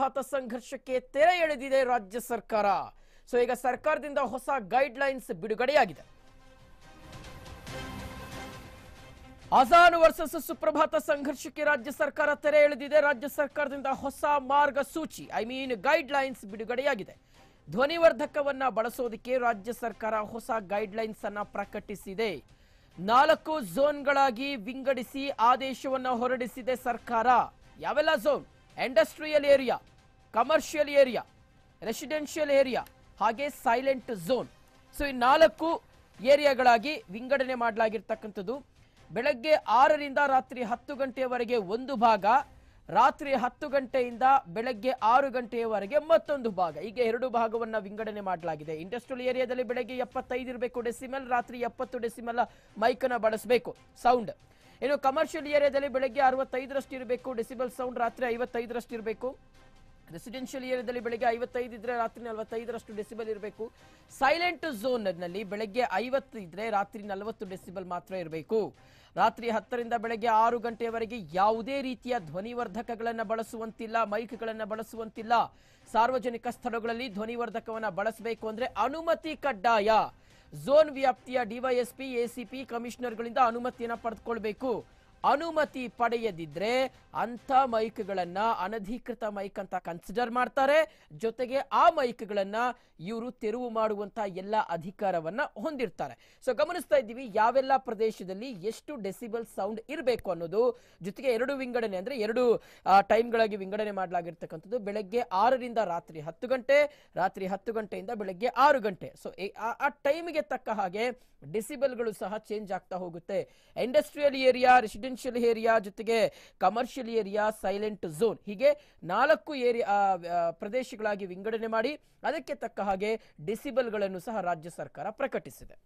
ಭಾರತ ಸಂಘರ್ಷಕ್ಕೆ ತೆರೆ ಎಳೆದಿದೆ ರಾಜ್ಯ ಸರ್ಕಾರ ಸೊ ಈಗ ಸರ್ಕಾರದಿಂದ ಹೊಸ ಗೈಡ್ ಲೈನ್ಸ್ ಬಿಡುಗಡೆಯಾಗಿದೆ ಅಜಾನ್ ವರ್ಸಸ್ ಸುಪ್ರಭಾತ ಸಂಘರ್ಷಕ್ಕೆ ರಾಜ್ಯ ಸರ್ಕಾರ ತೆರೆ ಎಳೆದಿದೆ ರಾಜ್ಯ ಸರ್ಕಾರದಿಂದ ಹೊಸ ಮಾರ್ಗಸೂಚಿ ಐ ಮೀನ್ ಗೈಡ್ ಲೈನ್ಸ್ ಬಿಡುಗಡೆಯಾಗಿದೆ ಧ್ವನಿವರ್ಧಕವನ್ನ ಬಳಸೋದಕ್ಕೆ ರಾಜ್ಯ ಸರ್ಕಾರ ಹೊಸ ಗೈಡ್ ಲೈನ್ಸ್ ಅನ್ನ ಪ್ರಕಟಿಸಿದೆ ನಾಲ್ಕು ಝೋನ್ಗಳಾಗಿ ವಿಂಗಡಿಸಿ ಆದೇಶವನ್ನು ಹೊರಡಿಸಿದೆ ಸರ್ಕಾರ ಯಾವೆಲ್ಲ zone industrial area commercial area residential area ಹಾಗೆ ಸೈಲೆಂಟ್ ಝೋನ್ ಸೊ ಈ ನಾಲ್ಕು ಏರಿಯಾಗಳಾಗಿ ವಿಂಗಡಣೆ ಮಾಡಲಾಗಿರ್ತಕ್ಕಂಥದ್ದು ಬೆಳಗ್ಗೆ ಆರರಿಂದ ರಾತ್ರಿ ಹತ್ತು ಗಂಟೆಯವರೆಗೆ ಒಂದು ಭಾಗ ರಾತ್ರಿ ಹತ್ತು ಗಂಟೆಯಿಂದ ಬೆಳಗ್ಗೆ ಆರು ಗಂಟೆಯವರೆಗೆ ಮತ್ತೊಂದು ಭಾಗ ಈಗ ಎರಡು ಭಾಗವನ್ನು ವಿಂಗಡಣೆ ಮಾಡಲಾಗಿದೆ ಇಂಡಸ್ಟ್ರಿಯಲ್ ಏರಿಯಾದಲ್ಲಿ ಬೆಳಗ್ಗೆ ಎಪ್ಪತ್ತೈದು ಇರಬೇಕು ಡೆಸಿಮಲ್ ರಾತ್ರಿ ಎಪ್ಪತ್ತು ಡೆಸಿಮಲ್ ಮೈಕನ್ನು ಬಳಸಬೇಕು ಸೌಂಡ್ ಇನ್ನು ಕಮರ್ಷಿಯಲ್ ಏರಿಯಾದಲ್ಲಿ ಬೆಳಗ್ಗೆ ಅರವತ್ತೈದರಷ್ಟು ಇರಬೇಕು ಡಿಸಿಬಲ್ ಸೌಂಡ್ ರಾತ್ರಿ ಐವತ್ತೈದರಷ್ಟು ಇರಬೇಕು ರೆಸಿಡೆನ್ಷಿಯಲ್ ಏರಿಯಾದಲ್ಲಿ ಬೆಳಗ್ಗೆ ಐವತ್ತೈದು ಇದ್ರೆ ರಾತ್ರಿ ನಲವತ್ತೈದರಷ್ಟು ಡೆಸಿಬಲ್ ಇರಬೇಕು ಸೈಲೆಂಟ್ ಝೋನ್ ನಲ್ಲಿ ಬೆಳಗ್ಗೆ ಐವತ್ತು ಇದ್ರೆ ರಾತ್ರಿ ನಲವತ್ತು ಡೆಸಿಬಲ್ ಮಾತ್ರ ಇರಬೇಕು ರಾತ್ರಿ ಹತ್ತರಿಂದ ಬೆಳಗ್ಗೆ ಆರು ಗಂಟೆಯವರೆಗೆ ಯಾವುದೇ ರೀತಿಯ ಧ್ವನಿವರ್ಧಕಗಳನ್ನು ಬಳಸುವಂತಿಲ್ಲ ಮೈಕ್ಗಳನ್ನು ಬಳಸುವಂತಿಲ್ಲ ಸಾರ್ವಜನಿಕ ಸ್ಥಳಗಳಲ್ಲಿ ಧ್ವನಿವರ್ಧಕವನ್ನು ಬಳಸಬೇಕು ಅಂದ್ರೆ ಅನುಮತಿ ಕಡ್ಡಾಯ ಜೋನ್ ವ್ಯಾಪ್ತಿಯ ಡಿವೈಎಸ್ಪಿ ಎಸಿಪಿ ಕಮಿಷನರ್ಗಳಿಂದ ಅನುಮತಿಯನ್ನು ಪಡೆದುಕೊಳ್ಬೇಕು ಅನುಮತಿ ಪಡೆಯದಿದ್ರೆ ಅಂಥ ಮೈಕ್ಗಳನ್ನ ಅನಧಿಕೃತ ಮೈಕ್ ಅಂತ ಕನ್ಸಿಡರ್ ಮಾಡ್ತಾರೆ ಜೊತೆಗೆ ಆ ಮೈಕ್ಗಳನ್ನ ಇವರು ತೆರವು ಮಾಡುವಂತ ಎಲ್ಲ ಅಧಿಕಾರವನ್ನ ಹೊಂದಿರ್ತಾರೆ ಸೊ ಗಮನಿಸ್ತಾ ಇದ್ದೀವಿ ಯಾವೆಲ್ಲ ಪ್ರದೇಶದಲ್ಲಿ ಎಷ್ಟು ಡೆಸಿಬಲ್ ಸೌಂಡ್ ಇರಬೇಕು ಅನ್ನೋದು ಜೊತೆಗೆ ಎರಡು ವಿಂಗಡಣೆ ಅಂದ್ರೆ ಎರಡು ಟೈಮ್ಗಳಾಗಿ ವಿಂಗಡಣೆ ಮಾಡಲಾಗಿರ್ತಕ್ಕಂಥದ್ದು ಬೆಳಗ್ಗೆ ಆರರಿಂದ ರಾತ್ರಿ ಹತ್ತು ಗಂಟೆ ರಾತ್ರಿ ಹತ್ತು ಗಂಟೆಯಿಂದ ಬೆಳಗ್ಗೆ ಆರು ಗಂಟೆ ಸೊ ಆ ಟೈಮ್ಗೆ ತಕ್ಕ ಹಾಗೆ ಡೆಸಿಬಲ್ಗಳು ಸಹ ಚೇಂಜ್ ಆಗ್ತಾ ಹೋಗುತ್ತೆ industrial area resident residential area ಜೊತೆಗೆ ಕಮರ್ಷಿಯಲ್ ಏರಿಯಾ ಸೈಲೆಂಟ್ ಝೋನ್ ಹೀಗೆ ನಾಲ್ಕು ಏರಿಯಾ ಪ್ರದೇಶಗಳಾಗಿ ವಿಂಗಡಣೆ ಮಾಡಿ ಅದಕ್ಕೆ ತಕ್ಕ ಹಾಗೆ ಡಿಸಿಬಲ್ಗಳನ್ನು ಸಹ ರಾಜ್ಯ ಸರ್ಕಾರ ಪ್ರಕಟಿಸಿದೆ